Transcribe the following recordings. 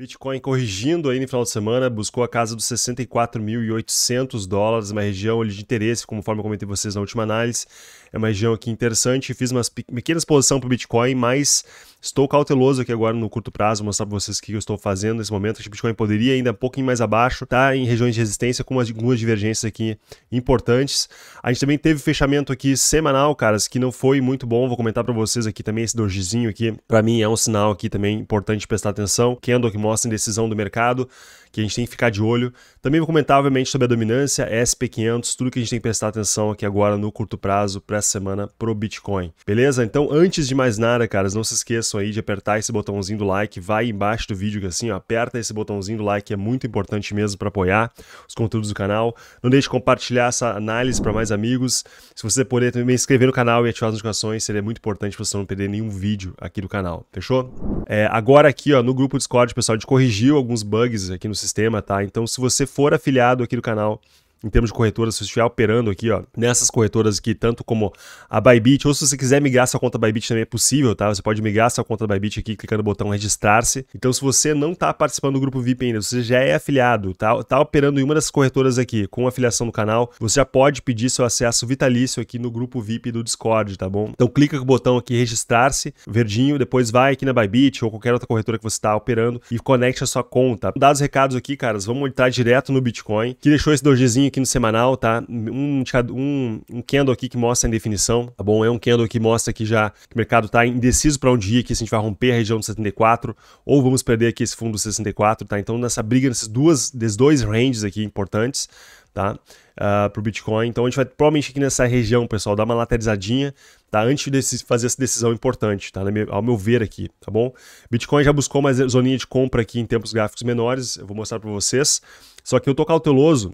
Bitcoin corrigindo aí no final de semana, buscou a casa dos 64.800 dólares, uma região de interesse, conforme eu comentei vocês na última análise. É uma região aqui interessante, fiz uma pequena exposição para o Bitcoin, mas estou cauteloso aqui agora no curto prazo, mostrar para vocês o que eu estou fazendo nesse momento. Acho que o Bitcoin poderia ainda um pouquinho mais abaixo, tá em regiões de resistência com algumas divergências aqui importantes. A gente também teve fechamento aqui semanal, caras, que não foi muito bom, vou comentar para vocês aqui também esse dojizinho aqui. Para mim é um sinal aqui também importante prestar atenção. Candle que mostra nossa indecisão do mercado, que a gente tem que ficar de olho. Também vou comentar, obviamente, sobre a dominância, SP500, tudo que a gente tem que prestar atenção aqui agora no curto prazo para essa semana pro Bitcoin. Beleza? Então, antes de mais nada, caras, não se esqueçam aí de apertar esse botãozinho do like, vai embaixo do vídeo que é assim, ó, aperta esse botãozinho do like, é muito importante mesmo para apoiar os conteúdos do canal. Não deixe de compartilhar essa análise para mais amigos. Se você puder também se inscrever no canal e ativar as notificações, seria muito importante para você não perder nenhum vídeo aqui do canal. Fechou? É, agora aqui, ó, no grupo Discord, pessoal episódio corrigiu alguns bugs aqui no sistema, tá? Então, se você for afiliado aqui do canal em termos de corretora, se você estiver operando aqui, ó, nessas corretoras aqui, tanto como a Bybit, ou se você quiser migrar sua conta Bybit também é possível, tá? Você pode migrar sua conta Bybit aqui clicando no botão registrar-se. Então, se você não tá participando do grupo VIP ainda, você já é afiliado, tá, tá operando em uma das corretoras aqui com afiliação no canal, você já pode pedir seu acesso vitalício aqui no grupo VIP do Discord, tá bom? Então, clica com o botão aqui registrar-se, verdinho, depois vai aqui na Bybit ou qualquer outra corretora que você está operando e conecte a sua conta. Dados recados aqui, caras, vamos entrar direto no Bitcoin, que deixou esse dogezinho aqui no semanal, tá? Um, um, um candle aqui que mostra a indefinição, tá bom? É um candle que mostra que já que o mercado está indeciso para onde ir, que se a gente vai romper a região dos 74 ou vamos perder aqui esse fundo dos 64, tá? Então, nessa briga, nesses, duas, nesses dois ranges aqui importantes, tá? Uh, ah, para o Bitcoin. Então, a gente vai provavelmente aqui nessa região, pessoal, dar uma lateralizadinha, tá? Antes de fazer essa decisão importante, tá? Ao meu ver aqui, tá bom? Bitcoin já buscou uma zoninha de compra aqui em tempos gráficos menores, eu vou mostrar para vocês. Só que eu tô cauteloso,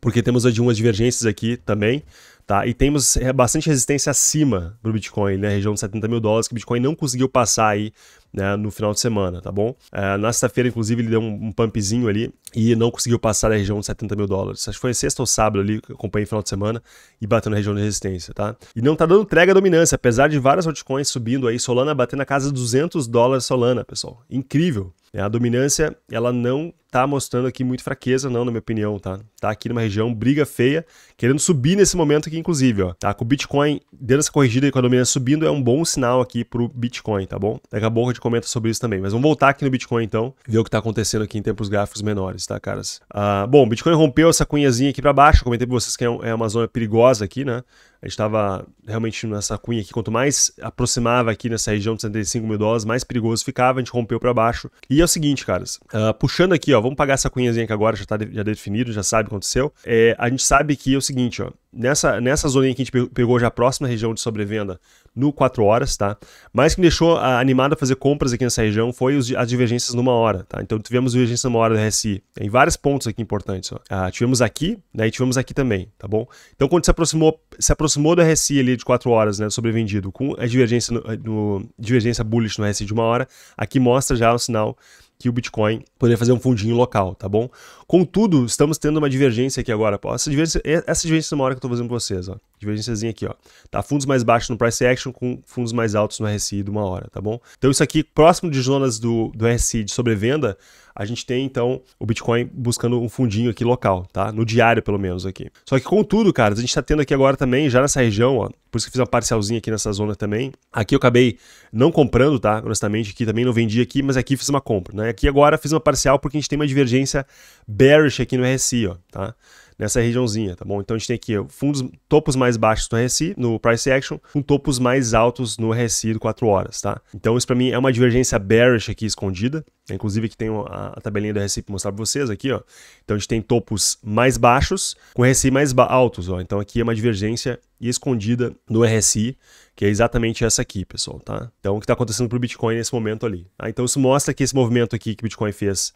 porque temos algumas divergências aqui também, tá? E temos é, bastante resistência acima do Bitcoin, na né? região de 70 mil dólares, que o Bitcoin não conseguiu passar aí né, no final de semana, tá bom? É, na sexta-feira, inclusive, ele deu um, um pumpzinho ali e não conseguiu passar da região de 70 mil dólares. Acho que foi sexta ou sábado ali, que acompanhei no final de semana e bateu na região de resistência, tá? E não tá dando entrega à dominância, apesar de várias altcoins subindo aí, Solana batendo na casa de 200 dólares Solana, pessoal. Incrível. Né? A dominância, ela não tá mostrando aqui muito fraqueza, não, na minha opinião, tá? Tá aqui numa região briga feia, querendo subir nesse momento aqui, inclusive, ó. Tá? Com o Bitcoin dando essa corrigida e com a dominância subindo, é um bom sinal aqui pro Bitcoin, tá bom? Daqui a pouco a gente comenta sobre isso também. Mas vamos voltar aqui no Bitcoin então, ver o que está acontecendo aqui em tempos gráficos menores, tá, caras? Uh, bom, Bitcoin rompeu essa cunhazinha aqui para baixo, eu comentei para vocês que é, é uma zona perigosa aqui, né? A gente estava realmente nessa cunha aqui. Quanto mais aproximava aqui nessa região de 75 mil dólares, mais perigoso ficava. A gente rompeu para baixo. E é o seguinte, caras. Uh, puxando aqui, ó. Vamos pagar essa cunhazinha que agora já está de, já definido, já sabe o que aconteceu. É, a gente sabe que é o seguinte, ó. Nessa, nessa zona que a gente pegou já próxima região de sobrevenda no 4 horas, tá? Mas que me deixou ah, animado a fazer compras aqui nessa região foi os, as divergências numa hora, tá? Então tivemos divergência numa hora do RSI em vários pontos aqui importantes, ó. Ah, tivemos aqui, né? E tivemos aqui também, tá bom? Então quando se aproximou, se aproximou aproximou da RSI ali de 4 horas, né, sobrevendido, com a divergência, no, eh, no, divergência bullish no RSI de uma hora, aqui mostra já o sinal que o Bitcoin poderia fazer um fundinho local, tá bom? Contudo, estamos tendo uma divergência aqui agora. Pô, essa divergência, essa divergência é uma hora que eu estou fazendo para vocês, ó. Divergênciazinha aqui, ó. Tá fundos mais baixos no price action com fundos mais altos no RSI de uma hora, tá bom? Então isso aqui, próximo de zonas do, do RSI de sobrevenda, a gente tem então o Bitcoin buscando um fundinho aqui local, tá? No diário, pelo menos aqui. Só que contudo, cara, a gente está tendo aqui agora também, já nessa região, ó, por isso que fiz uma parcialzinha aqui nessa zona também. Aqui eu acabei não comprando, tá? Honestamente, aqui também não vendi aqui, mas aqui fiz uma compra, né? Aqui agora fiz uma parcial porque a gente tem uma divergência bearish aqui no RSI, ó, tá? nessa regiãozinha, tá bom? Então a gente tem aqui fundos, topos mais baixos no RSI, no price action, com topos mais altos no RSI do 4 horas, tá? Então isso para mim é uma divergência bearish aqui escondida. Inclusive que tem a, a tabelinha do RSI para mostrar para vocês aqui, ó. Então a gente tem topos mais baixos com RSI mais altos, ó. Então aqui é uma divergência escondida no RSI, que é exatamente essa aqui, pessoal, tá? Então o que está acontecendo para o Bitcoin nesse momento ali. Tá? Então isso mostra que esse movimento aqui que o Bitcoin fez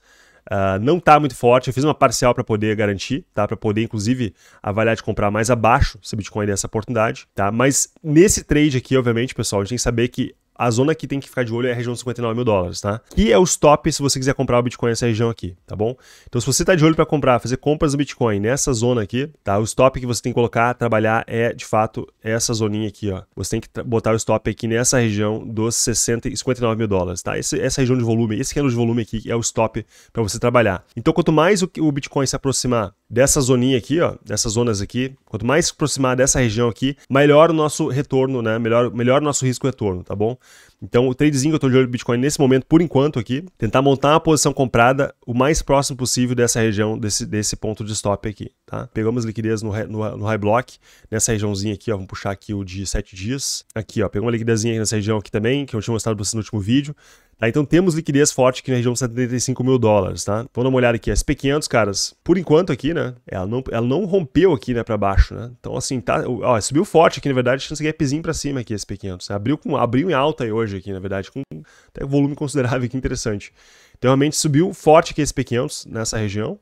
Uh, não está muito forte. Eu fiz uma parcial para poder garantir, tá? Para poder, inclusive, avaliar de comprar mais abaixo se o Bitcoin der essa oportunidade, tá? Mas nesse trade aqui, obviamente, pessoal, a gente tem que saber que a zona que tem que ficar de olho é a região dos 59 mil dólares, tá? Que é o stop se você quiser comprar o Bitcoin nessa região aqui, tá bom? Então, se você tá de olho para comprar, fazer compras do Bitcoin nessa zona aqui, tá? O stop que você tem que colocar, trabalhar é, de fato, essa zoninha aqui, ó. Você tem que botar o stop aqui nessa região dos 60 e 59 mil dólares, tá? Esse, essa região de volume, esse candle é de volume aqui é o stop para você trabalhar. Então, quanto mais o, o Bitcoin se aproximar dessa zoninha aqui, ó, dessas zonas aqui, quanto mais se aproximar dessa região aqui, melhor o nosso retorno, né? Melhor, melhor o nosso risco retorno, tá bom? Então, o tradezinho que eu tô de olho no Bitcoin nesse momento, por enquanto aqui, tentar montar uma posição comprada o mais próximo possível dessa região, desse, desse ponto de stop aqui, tá? Pegamos liquidez no, no, no high block, nessa regiãozinha aqui, ó, vamos puxar aqui o de 7 dias. Aqui, ó, pegou uma liquidezinha nessa região aqui também, que eu tinha mostrado pra vocês no último vídeo. Tá? Então temos liquidez forte aqui na região de 75 mil dólares, tá? Vamos então, dar uma olhada aqui, SP500, caras, por enquanto aqui, né? Ela não, ela não rompeu aqui, né, para baixo, né? Então assim, tá, ó, subiu forte aqui, na verdade, chance é gapzinho para cima aqui, SP500. Abriu, com, abriu em alta aí hoje aqui, na verdade, com até volume considerável aqui, interessante. Então realmente subiu forte aqui SP500 nessa região,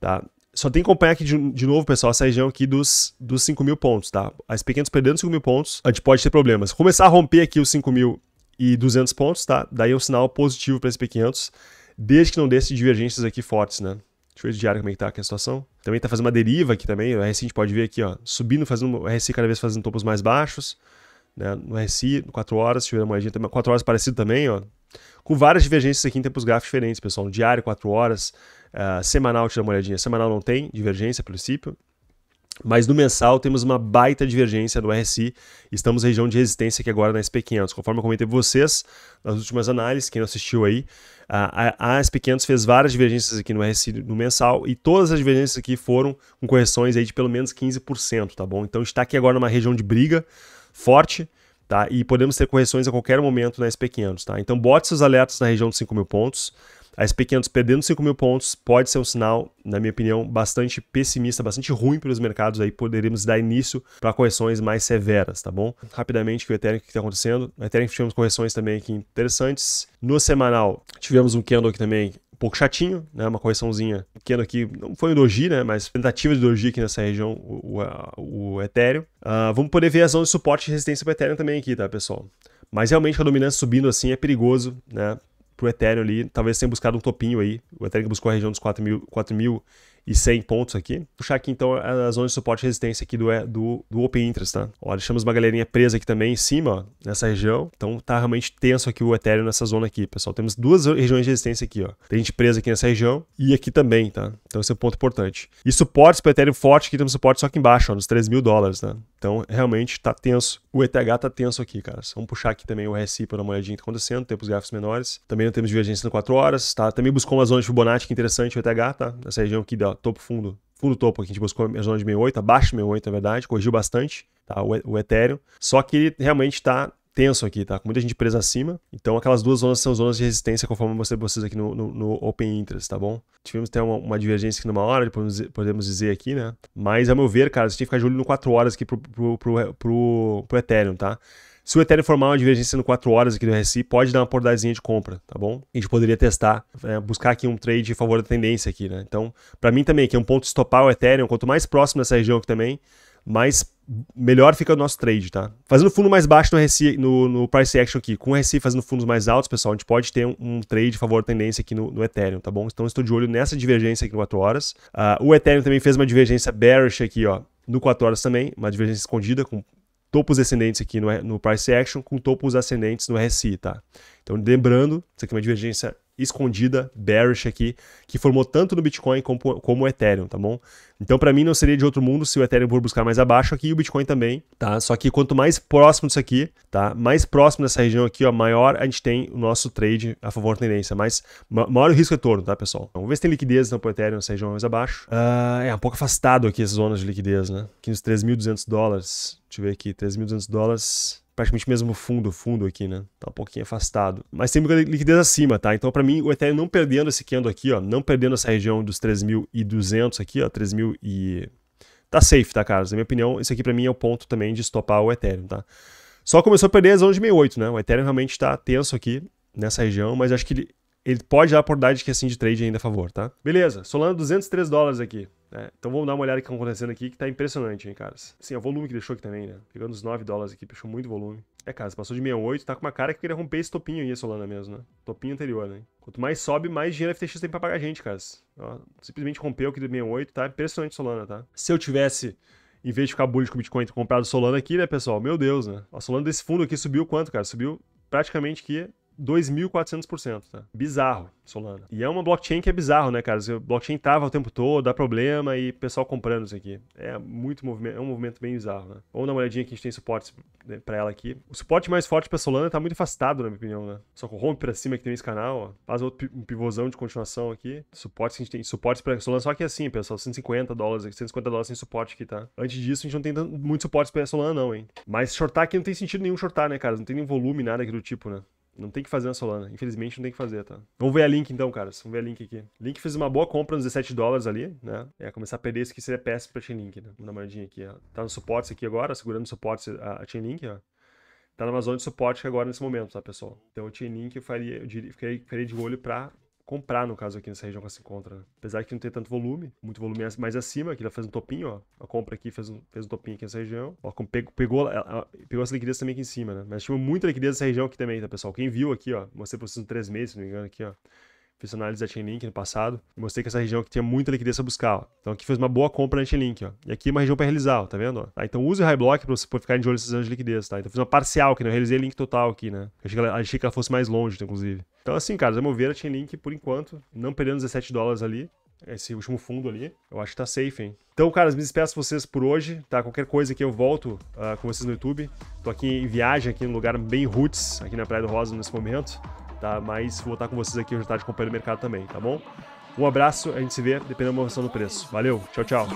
tá? Só tem que acompanhar aqui de, de novo, pessoal, essa região aqui dos, dos 5 mil pontos, tá? As sp perdendo 5 mil pontos, a gente pode ter problemas. Começar a romper aqui os 5 mil e 200 pontos, tá? Daí é um sinal positivo para SP500, desde que não desse divergências aqui fortes, né? Deixa eu ver de diário como é que tá aqui a situação. Também tá fazendo uma deriva aqui também, o RSI a gente pode ver aqui, ó, subindo, fazendo o RSI cada vez fazendo topos mais baixos, né? No RSI, 4 horas, se eu a moedinha também, 4 horas parecido também, ó. Com várias divergências aqui em tempos gráficos diferentes, pessoal. No diário, 4 horas, uh, semanal, deixa eu dar uma olhadinha, semanal não tem divergência, a princípio. Mas no mensal temos uma baita divergência do RSI, estamos em região de resistência aqui agora na SP500. Conforme eu comentei para vocês nas últimas análises, quem não assistiu aí, a, a SP500 fez várias divergências aqui no RSI no mensal e todas as divergências aqui foram com correções aí de pelo menos 15%, tá bom? Então está aqui agora numa região de briga forte, tá? E podemos ter correções a qualquer momento na SP500, tá? Então bote seus alertas na região de 5 mil pontos, a SP500 perdendo 5 mil pontos pode ser um sinal, na minha opinião, bastante pessimista, bastante ruim para os mercados. Aí poderíamos dar início para correções mais severas, tá bom? Rapidamente, que o Ethereum, o que está acontecendo? No Ethereum tivemos correções também aqui interessantes. No semanal, tivemos um candle aqui também um pouco chatinho, né? Uma correçãozinha pequena aqui. Não foi um doji, né? Mas tentativa de doji aqui nessa região, o, o, o Ethereum. Uh, vamos poder ver as ondas de suporte e resistência para Ethereum também aqui, tá, pessoal? Mas realmente a dominância subindo assim é perigoso, né? pro Ethereum ali, talvez sem buscar um topinho aí. O Ethereum buscou a região dos 4 mil, 4 mil e 100 pontos aqui. Vou puxar aqui então a zona de suporte e resistência aqui do, é, do, do Open Interest, tá? Ó, deixamos uma galerinha presa aqui também em cima, ó, nessa região. Então tá realmente tenso aqui o Ethereum nessa zona aqui, pessoal. Temos duas regiões de resistência aqui, ó. Tem gente presa aqui nessa região e aqui também, tá? Então esse é um ponto importante. E suportes para Ethereum forte, aqui temos suporte só aqui embaixo, ó, nos 3 mil dólares, né? Então realmente tá tenso. O ETH tá tenso aqui, cara. Vamos puxar aqui também o RSI para dar uma olhadinha que tá acontecendo, tempos gráficos menores. Também não temos divergência de 4 horas, tá? Também buscou uma zona de Fibonacci que é interessante o ETH, tá? Nessa região aqui, ó, topo fundo, fundo topo aqui, a gente buscou a zona de 68, abaixo de 68, na verdade, corrigiu bastante, tá? O, o Ethereum. Só que ele realmente está tenso aqui, tá? Com muita gente presa acima. Então, aquelas duas zonas são zonas de resistência, conforme eu mostrei pra vocês aqui no, no, no Open Interest, tá bom? Tivemos até uma, uma, divergência aqui numa hora, podemos, podemos dizer aqui, né? Mas, a meu ver, cara, você tem que ficar de olho no 4 horas aqui pro, pro, pro, pro, pro Ethereum, tá? Se o Ethereum formar uma divergência no 4 horas aqui do RSI, pode dar uma portadazinha de compra, tá bom? A gente poderia testar, é, buscar aqui um trade em favor da tendência aqui, né? Então, para mim também, que é um ponto de estopar o Ethereum, quanto mais próximo dessa região aqui também, mais melhor fica o nosso trade, tá? Fazendo fundo mais baixo no, RSI, no, no, price action aqui, com o RSI fazendo fundos mais altos, pessoal, a gente pode ter um, um trade favor da tendência aqui no, no, Ethereum, tá bom? Então estou de olho nessa divergência aqui no 4 horas. Uh, o Ethereum também fez uma divergência bearish aqui, ó, no 4 horas também, uma divergência escondida com topos descendentes aqui no, no price action com topos ascendentes no RSI, tá? Então, lembrando, isso aqui é uma divergência escondida, bearish aqui, que formou tanto no Bitcoin como, como o Ethereum, tá bom? Então, para mim, não seria de outro mundo se o Ethereum for buscar mais abaixo aqui e o Bitcoin também, tá? Só que quanto mais próximo disso aqui, tá? Mais próximo dessa região aqui, ó, maior a gente tem o nosso trade a favor da tendência, mas maior o risco retorno, tá, pessoal? Então, vamos ver se tem liquidez no então, Ethereum nessa região mais abaixo. Uh, é um pouco afastado aqui as zonas de liquidez, né? Aqui nos 3.200 dólares, deixa eu ver aqui, 3.200 dólares praticamente mesmo fundo, fundo aqui, né? Tá um pouquinho afastado. Mas tem liquidez acima, tá? Então, para mim, o Ethereum não perdendo esse candle aqui, ó, não perdendo essa região dos 3.200 aqui, ó, 3.000 e... Tá safe, tá, Carlos Na minha opinião, esse aqui para mim é o ponto também de estopar o Ethereum, tá? Só começou a perder a zona de 68, né? O Ethereum realmente tá tenso aqui nessa região, mas acho que ele ele pode dar a oportunidade que assim de trade ainda a favor, tá? Beleza, Solana 203 dólares aqui. Né? Então vamos dar uma olhada que tá acontecendo aqui, que tá impressionante, hein, caras? Assim, o volume que deixou aqui também, né? Pegando os 9 dólares aqui, fechou muito volume. É, cara, passou de 68, tá com uma cara que queria romper esse topinho aí, a Solana mesmo, né? Topinho anterior, né? Quanto mais sobe, mais dinheiro a FTX tem pra pagar a gente, caras. Ó, simplesmente rompeu aqui do 68, tá? Impressionante Solana, tá? Se eu tivesse em vez de ficar bullish com o Bitcoin, comprado Solana aqui, né, pessoal? Meu Deus, né? A Solana desse fundo aqui subiu quanto, cara? Subiu praticamente que 2.400%, tá? Bizarro, Solana. E é uma blockchain que é bizarro, né, cara? A blockchain trava o tempo todo, dá problema e o pessoal comprando isso aqui. É muito movimento, é um movimento bem bizarro, né? Vamos dar uma olhadinha que a gente tem suporte né, para ela aqui. O suporte mais forte para Solana tá muito afastado, na minha opinião, né? Só rompe pra cima que tem esse canal, ó. Faz outro pivôzão de continuação aqui. Suportes que a gente tem, suportes para Solana só que é assim, pessoal, 150 dólares, 150 dólares sem suporte aqui, tá? Antes disso, a gente não tem muito suporte para Solana não, hein? Mas shortar aqui não tem sentido nenhum shortar, né, cara? Não tem nem volume, nada aqui do tipo, né? Não tem que fazer na Solana. Infelizmente não tem que fazer, tá? Vamos ver a Link então, cara. Vamos ver a Link aqui. Link fez uma boa compra nos 17 dólares ali, né? É, começar a perder isso aqui seria péssimo pra Chainlink, né? Vamos dar uma olhadinha aqui, ó. Tá no suporte aqui agora, segurando o suporte a, Chainlink, ó. Tá na zona de suporte agora nesse momento, tá, pessoal? Então o Chainlink eu faria, eu diria, ficaria de olho pra comprar, no caso, aqui nessa região que ela se encontra. Apesar de não ter tanto volume, muito volume mais acima, que ela fez um topinho, ó. A compra aqui fez um, fez um topinho aqui nessa região. Ó, pegou, pegou, ela, pegou essa liquidez também aqui em cima, né? Mas tivemos muita liquidez nessa região aqui também, tá, pessoal? Quem viu aqui, ó, mostrei pra vocês uns três meses, se não me engano, aqui, ó. Fiz análise da Chainlink no passado. Mostrei que essa região aqui tinha muita liquidez a buscar. Ó. Então aqui fez uma boa compra na Chainlink. Ó. E aqui é uma região para realizar, ó, tá vendo? Ó? Tá, então use o High Block para você ficar de olho nessas zonas de liquidez, tá? Então fiz uma parcial aqui, né? Eu realizei a link total aqui, né? Eu achei que ela, achei que ela fosse mais longe, inclusive. Então assim, cara, vamos ver, a Chainlink, por enquanto, não perdendo 17 dólares ali, esse último fundo ali. Eu acho que tá safe, hein? Então, cara, me despeço de vocês por hoje, tá? Qualquer coisa que eu volto uh, com vocês no YouTube. Tô aqui em viagem, aqui num lugar bem roots, aqui na Praia do Rosa nesse momento tá? Mas vou estar com vocês aqui hoje à tarde acompanhando o mercado também, tá bom? Um abraço, a gente se vê, dependendo da evolução do preço. Valeu, tchau, tchau.